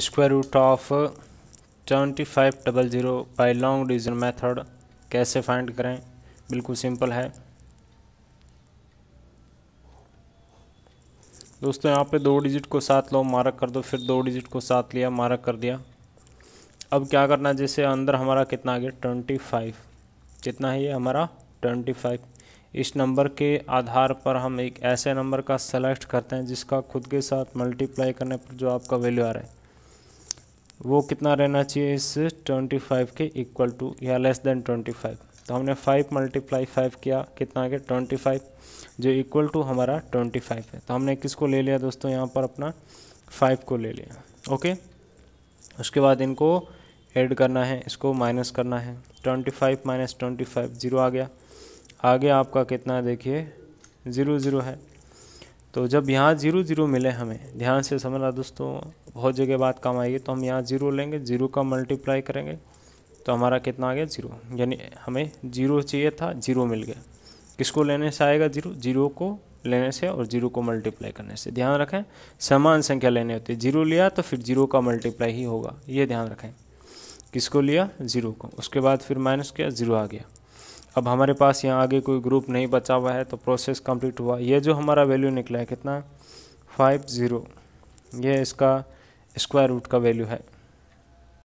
square root of twenty five double zero by long division method कैसे find करें बिल्कुल simple है दोस्तों यहाँ पे दो डिजिट को साथ लो मारक कर दो फिर दो डिजिट को साथ लिया मारक कर दिया अब क्या करना जैसे अंदर हमारा कितना आ गया ट्वेंटी फाइव कितना है ये हमारा ट्वेंटी फाइव इस नंबर के आधार पर हम एक ऐसे नंबर का सेलेक्ट करते हैं जिसका खुद के साथ मल्टीप्लाई करने पर जो आपका वैल्यू आ रहा है वो कितना रहना चाहिए इस 25 के इक्वल टू या लेस देन 25 तो हमने 5 मल्टीप्लाई 5 किया कितना आ गया 25 जो इक्वल टू हमारा 25 है तो हमने किसको ले लिया दोस्तों यहाँ पर अपना 5 को ले लिया ओके उसके बाद इनको ऐड करना है इसको माइनस करना है 25 माइनस ट्वेंटी ज़ीरो आ गया आगे आपका कितना देखिए ज़ीरो ज़ीरो है तो जब यहाँ ज़ीरो ज़ीरो मिले हमें ध्यान से समझना दोस्तों बहुत जगह बात काम आएगी तो हम यहाँ ज़ीरो लेंगे ज़ीरो का मल्टीप्लाई करेंगे तो हमारा कितना आ गया ज़ीरो यानी हमें ज़ीरो चाहिए था ज़ीरो मिल गया किसको लेने से आएगा ज़ीरो ज़ीरो को लेने से और जीरो को मल्टीप्लाई करने से ध्यान रखें समान संख्या लेने होती है जीरो लिया तो फिर जीरो का मल्टीप्लाई ही होगा ये ध्यान रखें किसको लिया जीरो को उसके बाद फिर माइनस किया जीरो आ गया अब हमारे पास यहाँ आगे कोई ग्रुप नहीं बचा हुआ है तो प्रोसेस कंप्लीट हुआ ये जो हमारा वैल्यू निकला है कितना फाइव ज़ीरो ये इसका स्क्वायर रूट का वैल्यू है